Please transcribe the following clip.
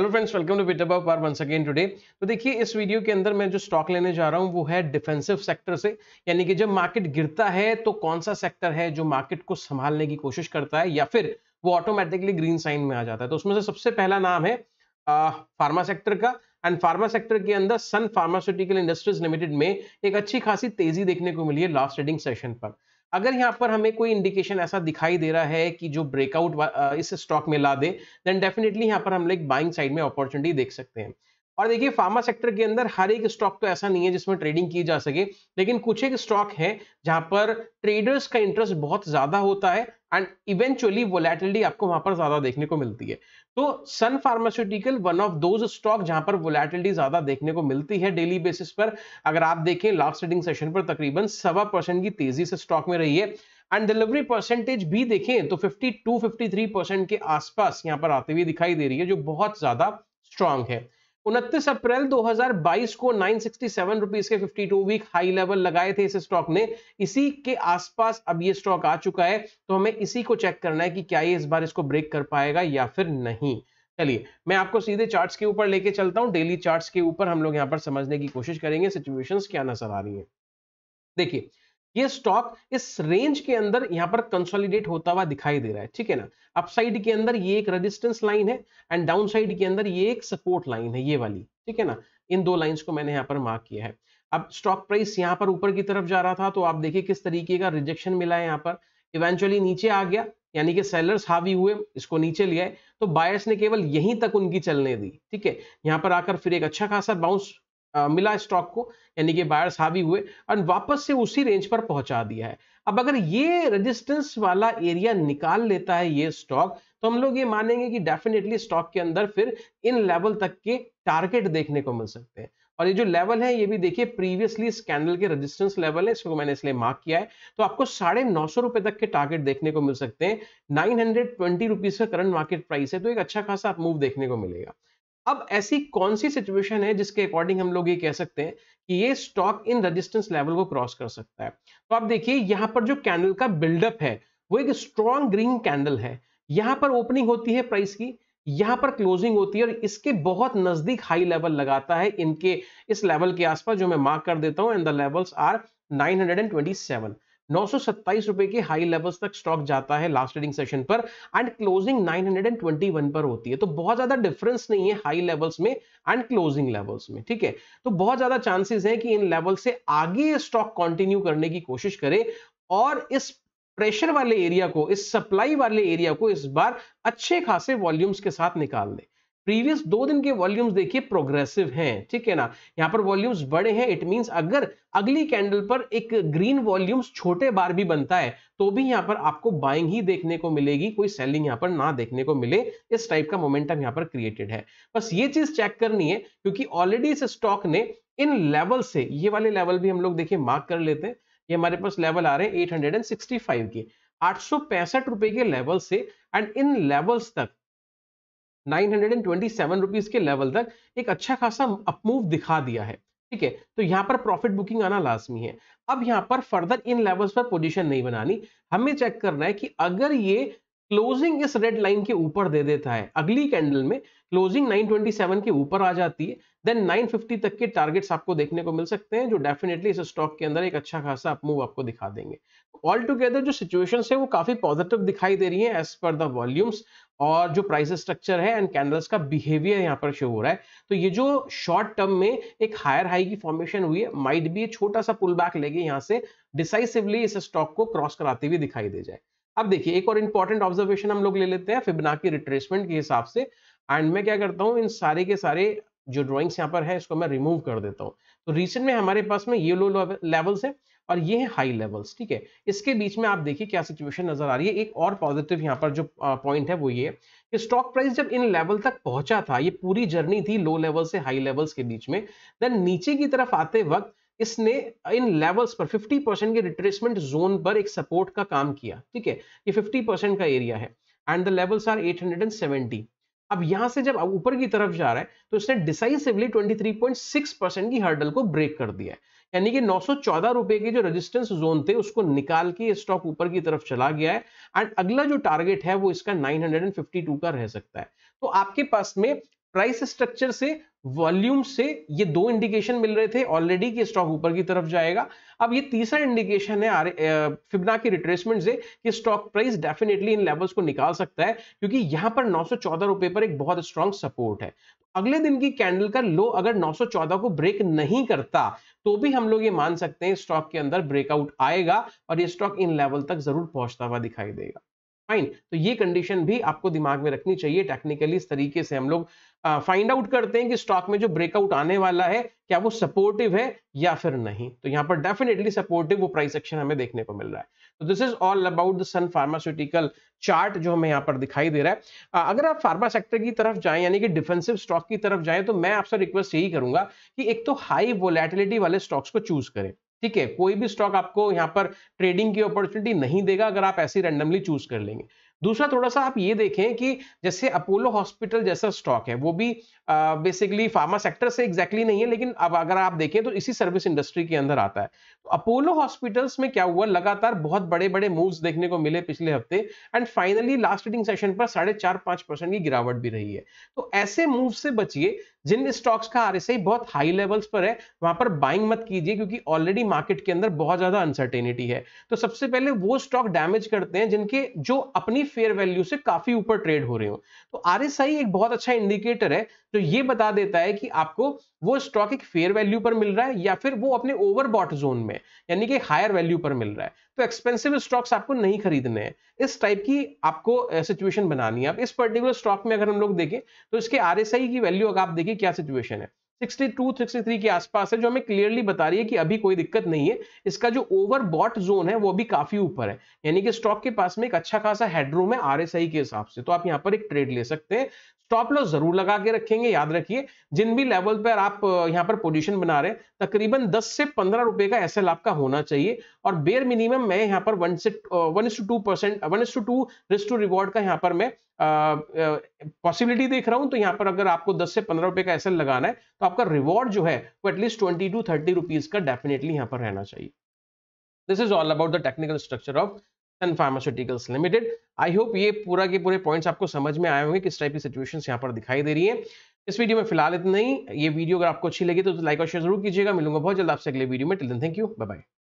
hello friends welcome to बिटबा पार once again today तो देखिए इस वीडियो के अंदर मैं जो स्टॉक लेने जा रहा हूं वो है डिफेंसिव सेक्टर से यानी कि जब मार्केट गिरता है तो कौन सा सेक्टर है जो मार्केट को संभालने की कोशिश करता है या फिर वो ऑटोमेटिकली ग्रीन साइन में आ जाता है तो उसमें से सबसे पहला नाम है आ, फार्मा सेक्टर का एंड फार्मा सेक्टर के अंदर सन फार्मास्यूटिकल इंडस्ट्रीज लिमिटेड में एक अच्छी खासी तेजी देखने को मिली है लास्ट ट्रेडिंग सेशन पर अगर यहाँ पर हमें कोई इंडिकेशन ऐसा दिखाई दे रहा है कि जो ब्रेकआउट इस स्टॉक में ला दे देन डेफिनेटली यहाँ पर हम लोग बाइंग साइड में अपॉर्चुनिटी देख सकते हैं और देखिए फार्मा सेक्टर के अंदर हर एक स्टॉक तो ऐसा नहीं है जिसमें ट्रेडिंग की जा सके लेकिन कुछ एक स्टॉक है जहां पर ट्रेडर्स का इंटरेस्ट बहुत ज्यादा होता है एंड इवेंचुअली वोलेटिलिटी आपको वहां पर ज्यादा देखने को मिलती है तो Sun pharmaceutical one of those stock जहां पर वोलेटिलिटी ज्यादा देखने को मिलती है डेली बेसिस पर अगर आप देखें लास्ट ट्रेडिंग सेशन पर तकरीबन सवा परसेंट की तेजी से स्टॉक में रही है एंड डिलीवरी परसेंटेज भी देखें तो 52 53 परसेंट के आसपास यहां पर आती हुई दिखाई दे रही है जो बहुत ज्यादा स्ट्रांग है उनतीस अप्रैल 2022 को 967 रुपीस के 52 वीक हाई लेवल लगाए थे इस स्टॉक ने इसी के आसपास अब ये स्टॉक आ चुका है तो हमें इसी को चेक करना है कि क्या ये इस बार इसको ब्रेक कर पाएगा या फिर नहीं चलिए मैं आपको सीधे चार्ट्स के ऊपर लेके चलता हूं डेली चार्ट्स के ऊपर हम लोग यहाँ पर समझने की कोशिश करेंगे सिचुएशन क्या नजर आ रही है देखिए ये स्टॉक इस रेंज के अंदर यहां पर कंसोलिडेट होता हुआ दिखाई दे रहा है ठीक है ना अपसाइड के अंदर ये एक रेजिस्टेंस लाइन है एंड डाउनसाइड के अंदर ये एक सपोर्ट लाइन है ये वाली ठीक है ना इन दो लाइंस को मैंने यहां पर मार्क किया है अब स्टॉक प्राइस यहां पर ऊपर की तरफ जा रहा था तो आप देखिए किस तरीके का रिजेक्शन मिला है यहां पर इवेंचुअली नीचे आ गया यानी कि सेलर्स हावी हुए इसको नीचे लिया आए तो बायर्स ने केवल यहीं तक उनकी चलने दी ठीक है यहां पर आकर फिर एक अच्छा खासा बाउंस आ, मिला स्टॉक को यानी कि बायर्स हावी हुए और वापस से उसी रेंज पर पहुंचा दिया है अब अगर ये रेजिस्टेंस वाला एरिया निकाल लेता है ये स्टॉक तो हम लोग ये मानेंगे कि डेफिनेटली स्टॉक के अंदर फिर इन लेवल तक के टारगेट देखने को मिल सकते हैं और ये जो लेवल है ये भी देखिए प्रीवियसली स्कैंडल के रेजिस्टेंस लेवल है इसको मैंने इसलिए मार्क किया है तो आपको साढ़े नौ सौ रुपए तक के टारगेट देखने को मिल सकते हैं नाइन हंड्रेड ट्वेंटी रुपीज का करंट मार्केट प्राइस है तो एक अच्छा खासा मूव देखने को मिलेगा अब ऐसी कौन सी सिचुएशन है जिसके अकॉर्डिंग हम लोग ये कह सकते हैं कि ये स्टॉक इन रेजिस्टेंस लेवल को क्रॉस कर सकता है तो आप देखिए यहां पर जो कैंडल का बिल्डअप है वो एक स्ट्रॉन्ग ग्रीन कैंडल है यहां पर ओपनिंग होती है प्राइस की यहां पर क्लोजिंग होती है और इसके बहुत नजदीक हाई लेवल लगाता है इनके इस लेवल के आसपास जो मैं मार्क कर देता हूं एंड द लेवल्स आर 927 नौ रुपए के हाई लेवल्स तक स्टॉक जाता है लास्ट ट्रेडिंग सेशन पर एंड क्लोजिंग 921 पर होती है तो बहुत ज्यादा डिफरेंस नहीं है हाई लेवल्स में एंड क्लोजिंग लेवल्स में ठीक है तो बहुत ज्यादा चांसेस हैं कि इन लेवल से आगे स्टॉक कंटिन्यू करने की कोशिश करे और इस प्रेशर वाले एरिया को इस सप्लाई वाले एरिया को इस बार अच्छे खासे वॉल्यूम्स के साथ निकाल दे प्रीवियस दो दिन के वॉल्यूम्स देखिए प्रोग्रेसिव हैं ठीक है ना यहाँ पर वॉल्यूम्स बड़े हैं इट मींस अगर अगली कैंडल पर एक ग्रीन वॉल्यूम्स छोटे बार भी बनता है तो भी यहाँ पर आपको बाइंग ही देखने को मिलेगी कोई सेलिंग यहाँ पर ना देखने को मिले इस टाइप का मोमेंटम यहाँ पर क्रिएटेड है बस ये चीज चेक करनी है क्योंकि ऑलरेडी इस स्टॉक ने इन लेवल से ये वाले लेवल भी हम लोग देखिए मार्क कर लेते हैं ये हमारे पास लेवल आ रहे हैं 865 के आठ रुपए के लेवल से एंड इन लेवल्स तक 927 रुपीस के लेवल तक एक अच्छा खासा अपमूव दिखा दिया है ठीक है तो यहाँ पर प्रॉफिट बुकिंग आना लाजमी है अब यहाँ पर फर्दर इन लेवल्स पर पोजीशन नहीं बनानी हमें चेक करना है कि अगर ये क्लोजिंग इस रेड लाइन के ऊपर दे देता है अगली कैंडल में क्लोजिंग 927 के ऊपर आ जाती है देन 950 तक के टारगेट्स आपको देखने को मिल सकते हैं जो डेफिनेटली इस स्टॉक के अंदर एक अच्छा खासा अपमूव आपको दिखा देंगे ऑल टुगेदर जो सिचुएशन है वो काफी पॉजिटिव दिखाई दे रही है एज पर द वॉल्यूम्स और जो प्राइस स्ट्रक्चर है एंड कैंडल्स का बिहेवियर यहाँ पर शो हो रहा है तो ये जो शॉर्ट टर्म में एक हायर हाई की फॉर्मेशन हुई है माइट भी छोटा सा पुल बैक लेगी यहाँ से डिसाइसिवली इस स्टॉक को क्रॉस कराते हुए दिखाई दे जाए अब देखिए एक और इंपॉर्टेंट ऑब्जर्वेशन हम लोग ले लेते हैं फिबना की रिट्रेसमेंट के हिसाब से एंड मैं क्या करता हूँ इन सारे के सारे जो ड्रॉइंग्स यहाँ पर है इसको मैं रिमूव कर देता हूँ तो रिसेंट में हमारे पास में ये लो लेवल्स है और ये है हाई लेवल्स ठीक है इसके बीच में आप देखिए क्या सिचुएशन नजर आ रही है एक और पॉजिटिव यहाँ पर जो पॉइंट है वो ये कि स्टॉक प्राइस जब इन लेवल तक पहुंचा था ये पूरी जर्नी थी लो लेवल से हाई लेवल्स के बीच में देन नीचे की तरफ आते वक्त इसने इन लेवल्स पर 50 परसेंट के रिट्रेसमेंट जोन पर एक सपोर्ट का काम किया ठीक है ये 50 परसेंट का एरिया है एंड द लेवल्स आर 870 अब यहां से जब ऊपर की तरफ जा रहा है तो इसने डिसाइसिवली 23.6 परसेंट की हर्डल को ब्रेक कर दिया है यानी कि 914 रुपए के जो रेजिस्टेंस जोन थे उसको निकाल के स्टॉक ऊपर की तरफ चला गया है एंड अगला जो टारगेट है वो इसका 952 का रह सकता है तो आपके पास में प्राइस स्ट्रक्चर से वॉल्यूम से ये दो इंडिकेशन मिल रहे थे ऑलरेडी कि स्टॉक ऊपर की तरफ जाएगा अब ये तीसरा इंडिकेशन है फिबना की रिट्रेसमेंट से कि स्टॉक प्राइस डेफिनेटली इन लेवल्स को निकाल सकता है क्योंकि यहां पर नौ रुपए पर एक बहुत स्ट्रांग सपोर्ट है अगले दिन की कैंडल का लो अगर 914 को ब्रेक नहीं करता तो भी हम लोग ये मान सकते हैं स्टॉक के अंदर ब्रेकआउट आएगा और ये स्टॉक इन लेवल तक जरूर पहुंचता हुआ दिखाई देगा फाइन तो ये कंडीशन भी आपको दिमाग में रखनी चाहिए टेक्निकली इस तरीके से हम लोग फाइंड आउट करते हैं कि स्टॉक में जो ब्रेकआउट आने वाला है क्या वो सपोर्टिव है या फिर नहीं तो यहाँ पर डेफिनेटली सपोर्टिव वो प्राइस एक्शन हमें देखने को मिल रहा है तो this is all about the Sun pharmaceutical chart जो हमें यहाँ पर दिखाई दे रहा है आ, अगर आप फार्मा सेक्टर की तरफ जाएं यानी कि डिफेंसिव स्टॉक की तरफ जाएं तो मैं आपसे रिक्वेस्ट यही करूंगा कि एक तो हाई वोलेटिलिटी वाले स्टॉक्स को चूज करें ठीक है कोई भी स्टॉक आपको यहां पर ट्रेडिंग की अपॉर्चुनिटी नहीं देगा अगर आप ऐसी रैंडमली चूज कर लेंगे दूसरा थोड़ा सा आप ये देखें कि जैसे अपोलो हॉस्पिटल जैसा स्टॉक है वो भी बेसिकली फार्मा सेक्टर से एग्जैक्टली exactly नहीं है लेकिन अब अगर आप देखें तो इसी सर्विस इंडस्ट्री के अंदर आता है तो अपोलो हॉस्पिटल्स में क्या हुआ लगातार बहुत बड़े बड़े मूव्स देखने को मिले पिछले हफ्ते and finally last trading session पर साढ़े चार पांच परसेंट की गिरावट भी रही है तो ऐसे मूव से बचिए जिन स्टॉक्स का आर बहुत हाई लेवल्स पर है वहां पर बाइंग मत कीजिए क्योंकि ऑलरेडी मार्केट के अंदर बहुत ज्यादा अनसर्टेनिटी है तो सबसे पहले वो स्टॉक डैमेज करते हैं जिनके जो अपनी फेयर वैल्यू से काफी ऊपर ट्रेड हो रहे हो तो आर एक बहुत अच्छा इंडिकेटर है जो ये बता देता है कि आपको वो स्टॉक एक फेयर वैल्यू पर मिल रहा है या फिर वो अपने ओवरबॉट जोन में यानी कि हायर वैल्यू पर मिल रहा है तो एक्सपेंसिव स्टॉक्स आपको नहीं खरीदने हैं इस टाइप की आपको सिचुएशन बनानी है आप इस पर्टिकुलर स्टॉक में अगर हम लोग देखें तो इसके आर की वैल्यू अगर आप देखिए क्या सिचुएशन है सिक्सटी 63 के आसपास है जो हमें क्लियरली बता रही है कि अभी कोई दिक्कत नहीं है इसका जो ओवरबॉट जोन है वो भी काफी ऊपर है यानी कि स्टॉक के पास में एक अच्छा खासा हेडरूम है आरएसआई के हिसाब से तो आप यहाँ पर एक ट्रेड ले सकते हैं स्टॉप तो लॉस जरूर लगा के रखेंगे याद रखिए जिन भी लेवल पर आप यहाँ पर पोजीशन बना रहे हैं तकरीबन 10 से 15 रुपए का एस आपका होना चाहिए और बेयर मिनिमम मैं यहाँ पर वन से one two two percent one two two risk to reward का यहाँ पर मैं पॉसिबिलिटी देख रहा हूं तो यहाँ पर अगर आपको 10 से 15 रुपए का एस लगाना है तो आपका रिवॉर्ड जो है वो at least twenty two thirty rupees का डेफिनेटली यहाँ पर रहना चाहिए this is all about the technical structure of Sun pharmaceuticals limited I hope ये पूरा के पूरे पॉइंट्स आपको समझ में आए होंगे किस टाइप की सिचुएशंस यहाँ पर दिखाई दे रही है इस वीडियो में फिलहाल इतना ही ये वीडियो अगर आपको अच्छी लगी तो, तो लाइक और शेयर जरूर कीजिएगा मिलूंगा बहुत जल्द आपसे अगले वीडियो में till then thank you bye bye